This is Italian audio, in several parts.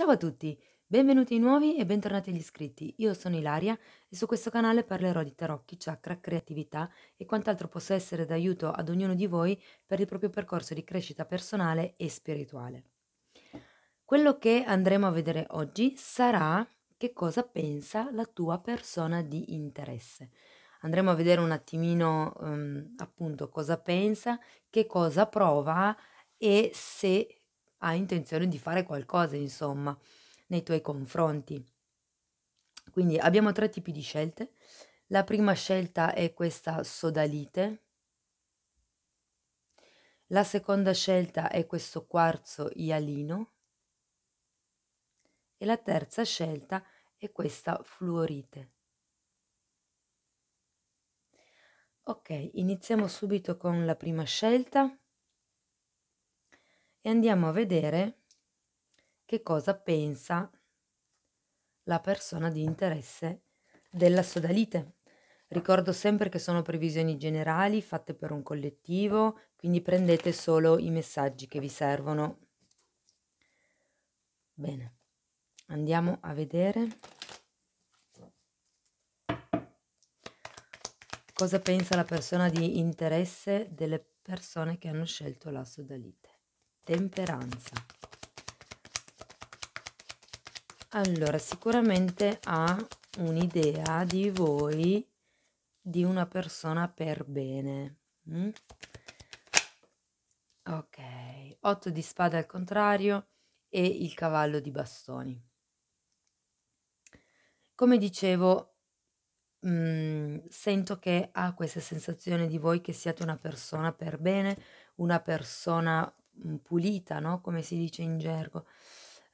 Ciao a tutti, benvenuti nuovi e bentornati agli iscritti. Io sono Ilaria e su questo canale parlerò di tarocchi, chakra, creatività e quant'altro possa essere d'aiuto ad ognuno di voi per il proprio percorso di crescita personale e spirituale. Quello che andremo a vedere oggi sarà che cosa pensa la tua persona di interesse. Andremo a vedere un attimino um, appunto cosa pensa, che cosa prova e se ha intenzione di fare qualcosa, insomma, nei tuoi confronti. Quindi abbiamo tre tipi di scelte. La prima scelta è questa sodalite. La seconda scelta è questo quarzo ialino. E la terza scelta è questa fluorite. Ok, iniziamo subito con la prima scelta e andiamo a vedere che cosa pensa la persona di interesse della sodalite. Ricordo sempre che sono previsioni generali fatte per un collettivo, quindi prendete solo i messaggi che vi servono. Bene, andiamo a vedere cosa pensa la persona di interesse delle persone che hanno scelto la sodalite temperanza allora sicuramente ha un'idea di voi di una persona per bene mm? ok 8 di spada al contrario e il cavallo di bastoni come dicevo mh, mm, sento che ha questa sensazione di voi che siate una persona per bene una persona Mm, pulita, no? come si dice in gergo.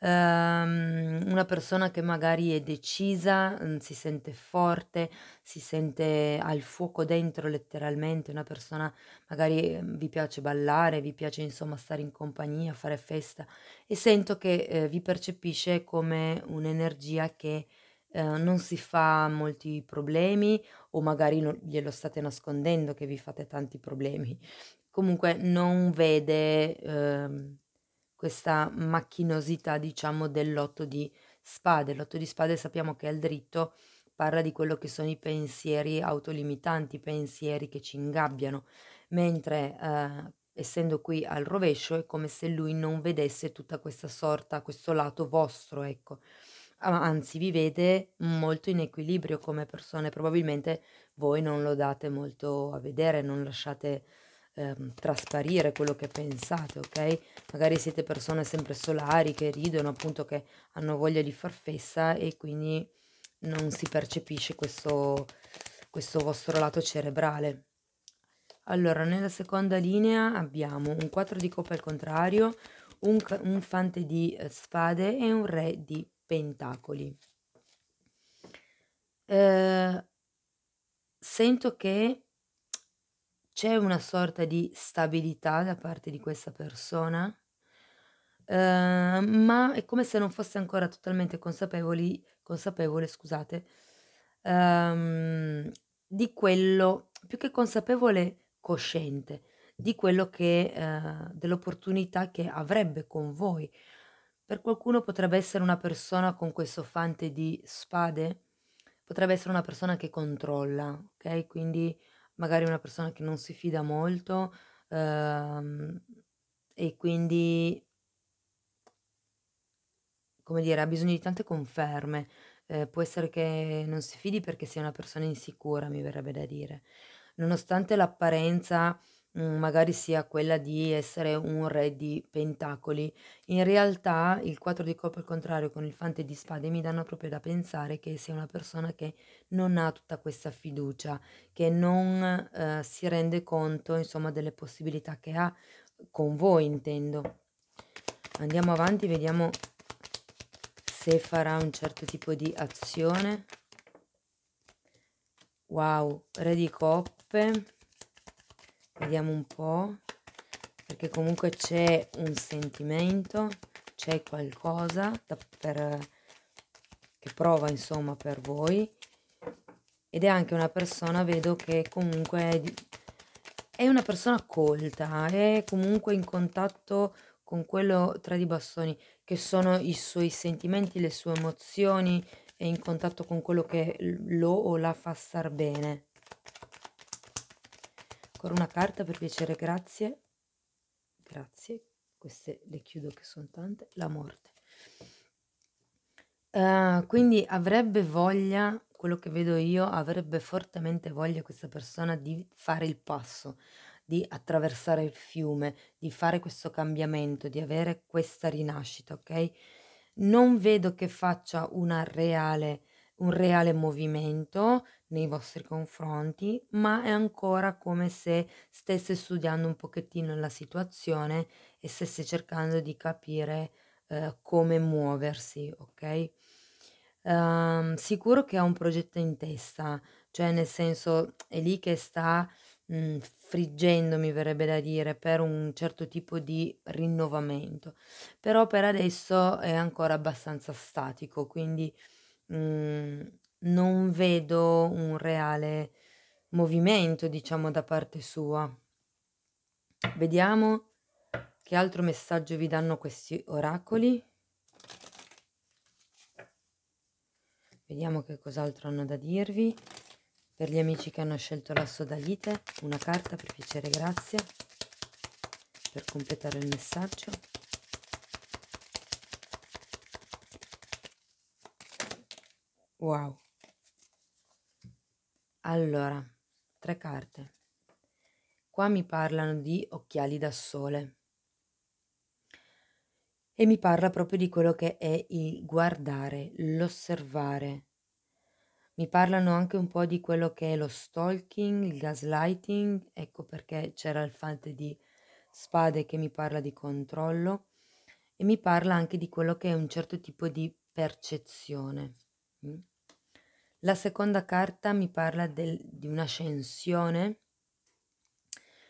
Um, una persona che magari è decisa, mm, si sente forte, si sente al fuoco dentro letteralmente, una persona magari mm, vi piace ballare, vi piace insomma stare in compagnia, fare festa e sento che eh, vi percepisce come un'energia che Ehm, non si fa molti problemi o magari no- glielo state nascondendo che vi fate tanti problemi. Comunque non vede ehm, questa macchinosità, diciamo, dell'otto di spade. L'otto di spade sappiamo che è il dritto parla di quello che sono i pensieri autolimitanti, i pensieri che ci ingabbiano, mentre eh, essendo qui al rovescio è come se lui non vedesse tutta questa sorta, questo lato vostro, ecco anzi vi vede molto in equilibrio come persone, probabilmente voi non lo date molto a vedere, non lasciate ehm, trasparire quello che pensate, ok? Magari siete persone sempre solari, che ridono, appunto che hanno voglia di far festa e quindi non si percepisce questo, questo vostro lato cerebrale. Allora, nella seconda linea abbiamo un 4 di coppa al contrario, un, un fante di eh, spade e un re di pentacoli. Eh, sento che c'è una sorta di stabilità da parte di questa persona, eh, ma è come se non fosse ancora totalmente consapevoli, consapevole scusate, ehm, di quello, più che consapevole, cosciente, di quello che, eh, dell'opportunità che avrebbe con voi, per qualcuno potrebbe essere una persona con questo fante di spade, potrebbe essere una persona che controlla, ok? Quindi magari una persona che non si fida molto ehm, e quindi, come dire, ha bisogno di tante conferme. Eh, può essere che non si fidi perché sia una persona insicura, mi verrebbe da dire. Nonostante l'apparenza Mm, magari sia quella di essere un re di pentacoli. In realtà il 4 di coppe al contrario con il fante di spade mi danno proprio da pensare che sia una persona che non ha tutta questa fiducia, che non, uhm, si rende conto insomma delle possibilità che ha, con voi intendo. Andiamo avanti, vediamo se farà un certo tipo di azione. Wow, re di coppe Vediamo un po', perché comunque c'è un sentimento, c'è qualcosa da, per, che prova insomma per voi ed è anche una persona, vedo che comunque è, è una persona colta, è comunque in contatto con quello tra di bastoni, che sono i suoi sentimenti, le sue emozioni, è in contatto con quello che lo o la fa star bene ancora una carta per piacere, grazie, grazie, queste le chiudo che sono tante, la morte. Uh, quindi avrebbe voglia, quello che vedo io, avrebbe fortemente voglia questa persona di fare il passo, di attraversare il fiume, di fare questo cambiamento, di avere questa rinascita, ok? Non vedo che faccia una reale un reale movimento nei vostri confronti, ma è ancora come se stesse studiando un pochettino la situazione e stesse cercando di capire eh, come muoversi, ok? Um, sicuro che ha un progetto in testa, cioè nel senso è lì che sta mh, mm, friggendo, mi verrebbe da dire, per un certo tipo di rinnovamento, però per adesso è ancora abbastanza statico, quindi Mm, non vedo un reale movimento, diciamo, da parte sua. Vediamo che altro messaggio vi danno questi oracoli. Vediamo che cos'altro hanno da dirvi. Per gli amici che hanno scelto l'asso da una carta per piacere, grazie, per completare il messaggio. Wow. Allora, tre carte. Qua mi parlano di occhiali da sole. E mi parla proprio di quello che è il guardare, l'osservare. Mi parlano anche un po' di quello che è lo stalking, il gaslighting, ecco perché c'era il fante di spade che mi parla di controllo e mi parla anche di quello che è un certo tipo di percezione. Mm? La seconda carta mi parla del, di un'ascensione,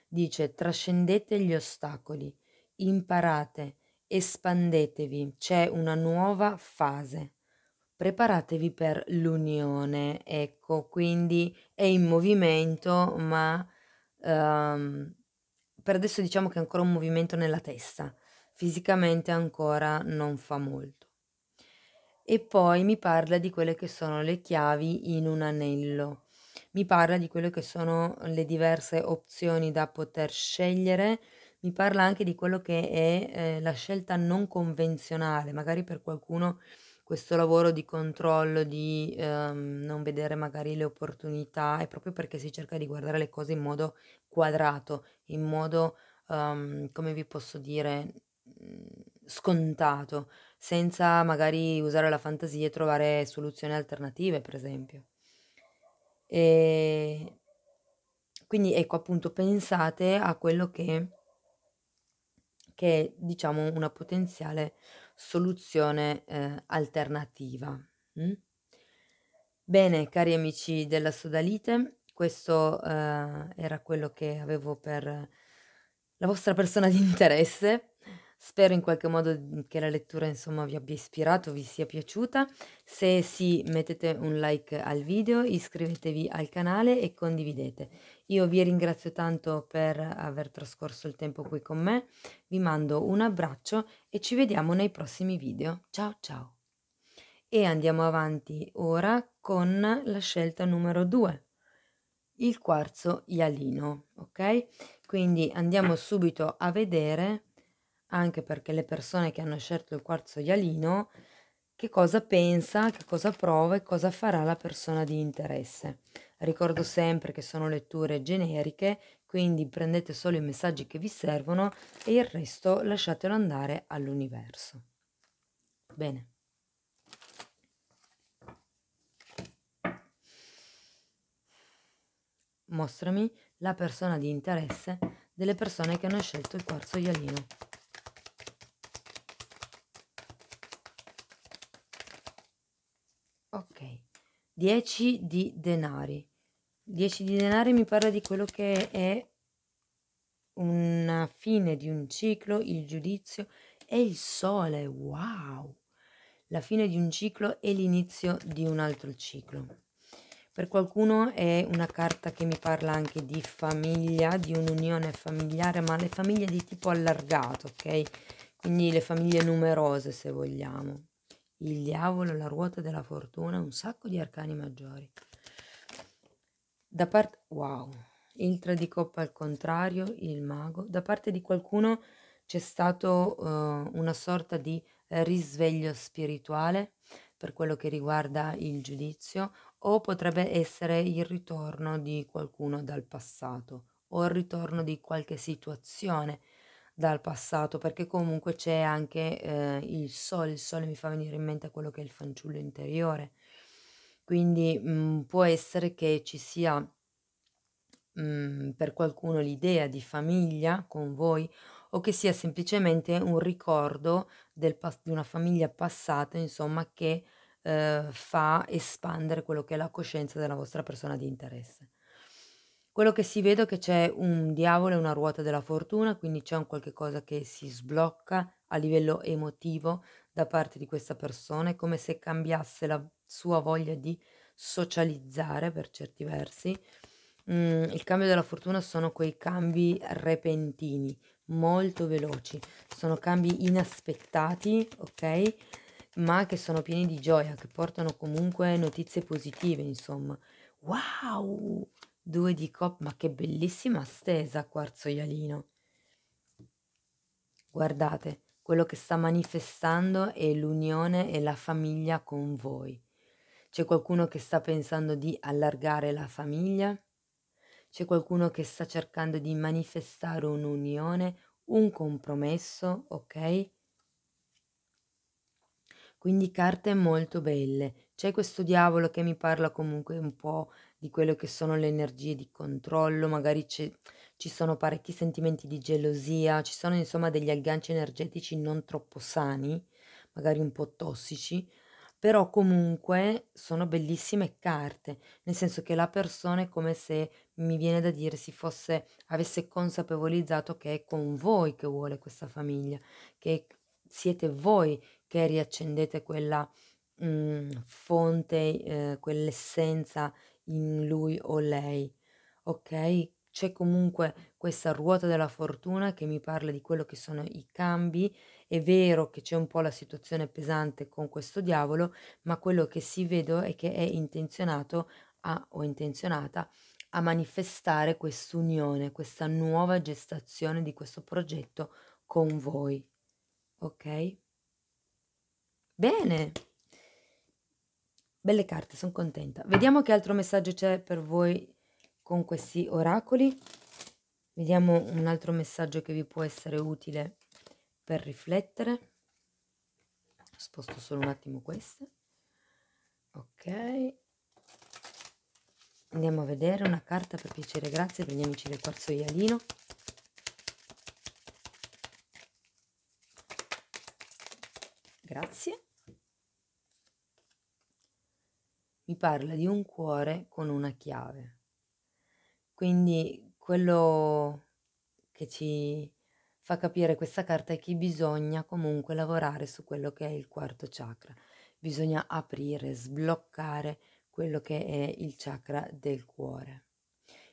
dice trascendete gli ostacoli, imparate, espandetevi, c'è una nuova fase. Preparatevi per l'unione, ecco, quindi è in movimento, ma um, per adesso diciamo che è ancora un movimento nella testa, fisicamente ancora non fa molto e poi mi parla di quelle che sono le chiavi in un anello. Mi parla di quelle che sono le diverse opzioni da poter scegliere, mi parla anche di quello che è eh, la scelta non convenzionale, magari per qualcuno questo lavoro di controllo, di ehm, non vedere magari le opportunità, è proprio perché si cerca di guardare le cose in modo quadrato, in modo, um, come vi posso dire, mm, scontato senza magari usare la fantasia e trovare soluzioni alternative, per esempio. E quindi ecco appunto pensate a quello che, che è diciamo una potenziale soluzione eh, alternativa. Mm? Bene, cari amici della Sodalite, questo eh, era quello che avevo per la vostra persona di interesse Spero in qualche modo mhmm, che la lettura insomma vi abbia ispirato, vi sia piaciuta. Se sì, mettete un like al video, iscrivetevi al canale e condividete. Io vi ringrazio tanto per aver trascorso il tempo qui con me, vi mando un abbraccio e ci vediamo nei prossimi video. Ciao ciao! E andiamo avanti ora con la scelta numero 2, il quarzo ialino, ok? Quindi andiamo subito a vedere anche perché le persone che hanno scelto il quarzo ialino, che cosa pensa, che cosa prova e cosa farà la persona di interesse. Ricordo sempre che sono letture generiche, quindi prendete solo i messaggi che vi servono e il resto lasciatelo andare all'universo. Bene. Mostrami la persona di interesse delle persone che hanno scelto il quarzo ialino. 10 di denari 10 di denari mi parla di quello che è una fine di un ciclo il giudizio e il sole wow la fine di un ciclo e l'inizio di un altro ciclo per qualcuno è una carta che mi parla anche di famiglia, di un'unione familiare, ma le famiglie di tipo allargato, ok? Quindi le famiglie numerose se vogliamo il diavolo, la ruota della fortuna, un sacco di arcani maggiori. Da parte... Wow! Il 3 di coppa al contrario, il mago. Da parte di qualcuno c'è stato uh, una sorta di risveglio spirituale per quello che riguarda il giudizio o potrebbe essere il ritorno di qualcuno dal passato o il ritorno di qualche situazione dal passato, perché comunque c'è anche eh, il sole, il sole mi fa venire in mente quello che è il fanciullo interiore, quindi mh, mm, può essere che ci sia mh, mm, per qualcuno l'idea di famiglia con voi o che sia semplicemente un ricordo del, di una famiglia passata, insomma, che eh, fa espandere quello che è la coscienza della vostra persona di interesse. Quello che si vede è che c'è un diavolo e una ruota della fortuna, quindi c'è un qualche cosa che si sblocca a livello emotivo da parte di questa persona, è come se cambiasse la sua voglia di socializzare per certi versi. Mm, il cambio della fortuna sono quei cambi repentini, molto veloci, sono cambi inaspettati, ok? Ma che sono pieni di gioia, che portano comunque notizie positive, insomma. Wow! due di cop, ma che bellissima stesa quarzo ialino. Guardate, quello che sta manifestando è l'unione e la famiglia con voi. C'è qualcuno che sta pensando di allargare la famiglia? C'è qualcuno che sta cercando di manifestare un'unione, un compromesso, ok? Quindi carte molto belle. C'è questo diavolo che mi parla comunque un po' di quello che sono le energie di controllo, magari ci sono parecchi sentimenti di gelosia, ci sono insomma degli agganci energetici non troppo sani, magari un po' tossici, però comunque sono bellissime carte, nel senso che la persona è come se mi viene da dire si fosse avesse consapevolizzato che è con voi che vuole questa famiglia, che siete voi che riaccendete quella mh, mm, fonte, eh, quell'essenza in lui o lei, ok? C'è comunque questa ruota della fortuna che mi parla di quello che sono i cambi. È vero che c'è un po' la situazione pesante con questo diavolo, ma quello che si vede è che è intenzionato a, o intenzionata a manifestare quest'unione, questa nuova gestazione di questo progetto con voi. Ok? Bene! Belle carte, sono contenta. Vediamo che altro messaggio c'è per voi con questi oracoli. Vediamo un altro messaggio che vi può essere utile per riflettere. Sposto solo un attimo queste. Ok. Andiamo a vedere una carta per piacere, grazie per amici del quarzo Ialino. Grazie. mi parla di un cuore con una chiave. Quindi quello che ci fa capire questa carta è che bisogna comunque lavorare su quello che è il quarto chakra. Bisogna aprire, sbloccare quello che è il chakra del cuore.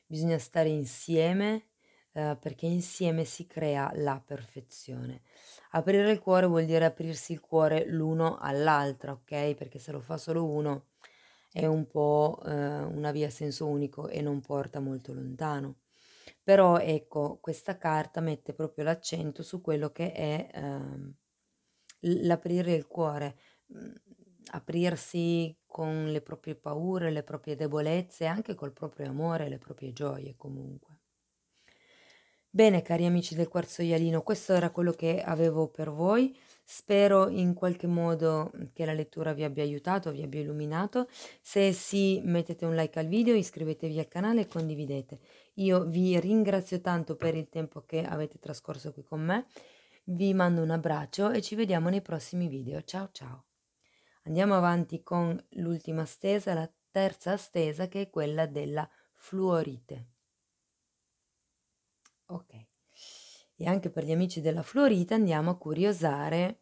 Bisogna stare insieme eh, perché insieme si crea la perfezione. Aprire il cuore vuol dire aprirsi il cuore l'uno all'altro, ok? Perché se lo fa solo uno è un po' eh, una via a senso unico e non porta molto lontano. Però ecco, questa carta mette proprio l'accento su quello che è eh, l'aprire il cuore, mm, aprirsi con le proprie paure, le proprie debolezze, anche col proprio amore, le proprie gioie comunque. Bene, cari amici del quarzo ialino, questo era quello che avevo per voi. Spero in qualche modo mhmm, che la lettura vi abbia aiutato, vi abbia illuminato. Se sì, mettete un like al video, iscrivetevi al canale e condividete. Io vi ringrazio tanto per il tempo che avete trascorso qui con me. Vi mando un abbraccio e ci vediamo nei prossimi video. Ciao ciao! Andiamo avanti con l'ultima stesa, la terza stesa che è quella della fluorite. Ok e anche per gli amici della Florida andiamo a curiosare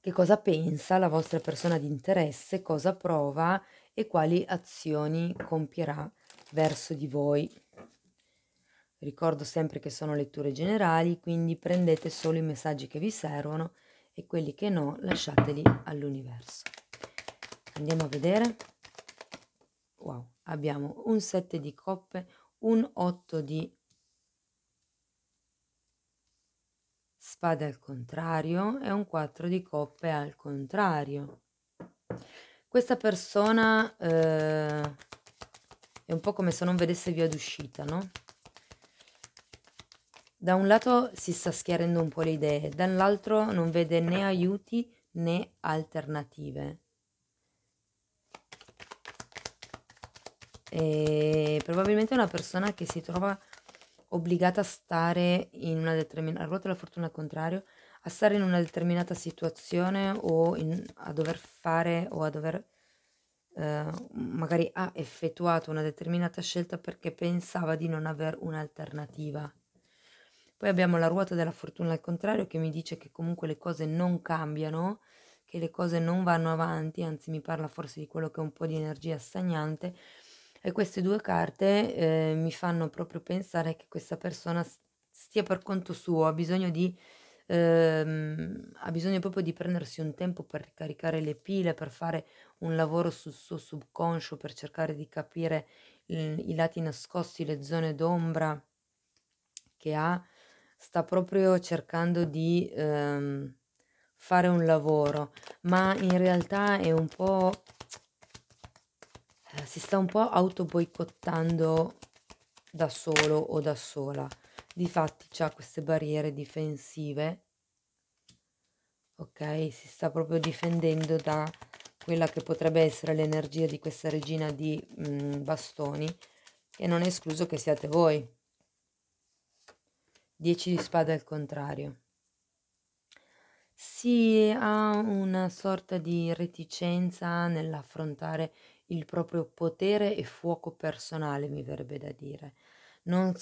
che cosa pensa la vostra persona di interesse, cosa prova e quali azioni compierà verso di voi. Ricordo sempre che sono letture generali, quindi prendete solo i messaggi che vi servono e quelli che no lasciateli all'universo. Andiamo a vedere. Wow, abbiamo un 7 di coppe, un 8 di spade al contrario e un 4 di coppe al contrario. Questa persona eh, è un po' come se non vedesse via d'uscita, no? Da un lato si sta schiarendo un po' le idee, dall'altro non vede né aiuti né alternative. E probabilmente è una persona che si trova obbligata a stare in una determinata, ruota della fortuna al contrario, a stare in una determinata situazione o in, a dover fare o a dover eh, magari ha effettuato una determinata scelta perché pensava di non avere un'alternativa. Poi abbiamo la ruota della fortuna al contrario che mi dice che comunque le cose non cambiano, che le cose non vanno avanti, anzi mi parla forse di quello che è un po' di energia stagnante e queste due carte eh, mi fanno proprio pensare che questa persona stia per conto suo, ha bisogno di... Ehm, ha bisogno proprio di prendersi un tempo per ricaricare le pile, per fare un lavoro sul suo subconscio, per cercare di capire i lati nascosti, le zone d'ombra che ha, sta proprio cercando di ehm, fare un lavoro, ma in realtà è un po' Eh, si sta un po' autoboicottando da solo o da sola. Difatti c'ha queste barriere difensive, ok? Si sta proprio difendendo da quella che potrebbe essere l'energia di questa regina di mh, mm, bastoni e non è escluso che siate voi. 10 di spada al contrario. Si ha una sorta di reticenza nell'affrontare il proprio potere e fuoco personale, mi verrebbe da dire. Non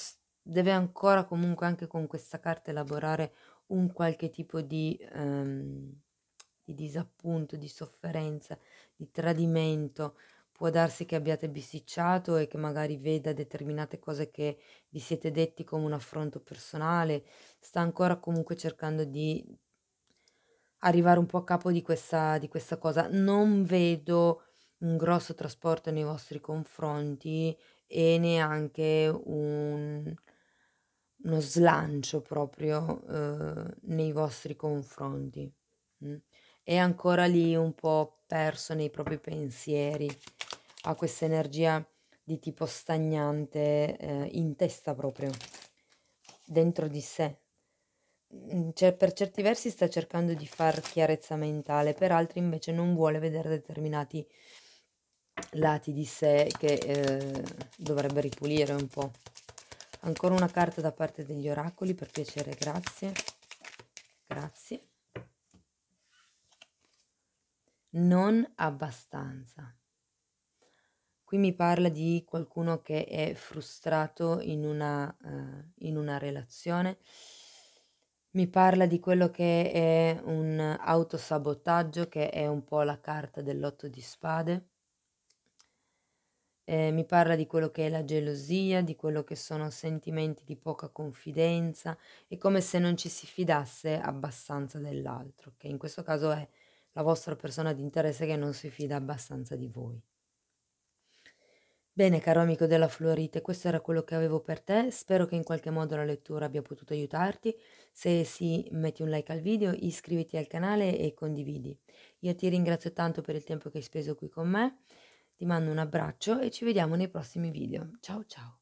deve ancora comunque anche con questa carta elaborare un qualche tipo di, um, di disappunto, di sofferenza, di tradimento. Può darsi che abbiate bisticciato e che magari veda determinate cose che vi siete detti come un affronto personale. Sta ancora comunque cercando di arrivare un po' a capo di questa, di questa cosa. Non vedo un grosso trasporto nei vostri confronti e neanche un, uno slancio proprio eh, nei vostri confronti. Mm? È ancora lì un po' perso nei propri pensieri, ha questa energia di tipo stagnante eh, in testa proprio, dentro di sé. Mm, cioè, per certi versi sta cercando di far chiarezza mentale, per altri invece non vuole vedere determinati lati di sé che eh, dovrebbe ripulire un po'. Ancora una carta da parte degli oracoli, per piacere, grazie. Grazie. Non abbastanza. Qui mi parla di qualcuno che è frustrato in una, uh, in una relazione, mi parla di quello che è un autosabotaggio, che è un po' la carta dell'otto di spade eh, mi parla di quello che è la gelosia, di quello che sono sentimenti di poca confidenza, e come se non ci si fidasse abbastanza dell'altro, che in questo caso è la vostra persona di interesse che non si fida abbastanza di voi. Bene, caro amico della Florite, questo era quello che avevo per te. Spero che in qualche modo la lettura abbia potuto aiutarti. Se sì, metti un like al video, iscriviti al canale e condividi. Io ti ringrazio tanto per il tempo che hai speso qui con me ti mando un abbraccio e ci vediamo nei prossimi video. Ciao ciao!